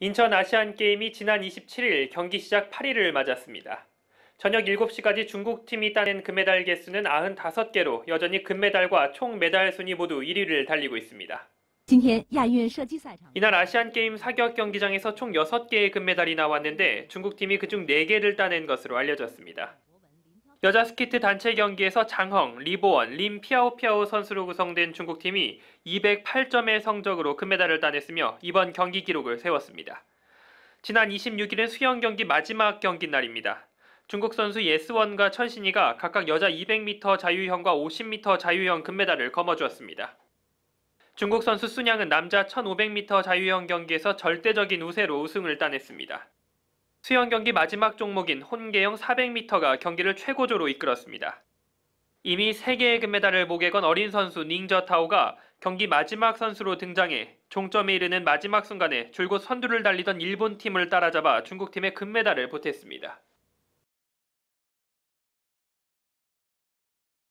인천 아시안 게임이 지난 27일 경기 시작 8일을 맞았습니다. 저녁 7시까지 중국 팀이 따낸 금메달 개수는 95개로 여전히 금메달과 총 메달 순위 모두 1위를 달리고 있습니다. 이날 아시안 게임 사격 경기장에서 총 6개의 금메달이 나왔는데 중국 팀이 그중 4개를 따낸 것으로 알려졌습니다. 여자 스키트 단체 경기에서 장헝, 리보원, 림 피아오피아오 선수로 구성된 중국팀이 208점의 성적으로 금메달을 따냈으며 이번 경기 기록을 세웠습니다. 지난 26일은 수영 경기 마지막 경기 날입니다. 중국 선수 예스원과 천신이가 각각 여자 200m 자유형과 50m 자유형 금메달을 거머쥐었습니다. 중국 선수 순양은 남자 1500m 자유형 경기에서 절대적인 우세로 우승을 따냈습니다. 수영 경기 마지막 종목인 혼계형 400m가 경기를 최고조로 이끌었습니다. 이미 3개의 금메달을 목에 건 어린 선수 닝저타오가 경기 마지막 선수로 등장해 종점에 이르는 마지막 순간에 줄곧 선두를 달리던 일본 팀을 따라잡아 중국 팀의 금메달을 보탰습니다.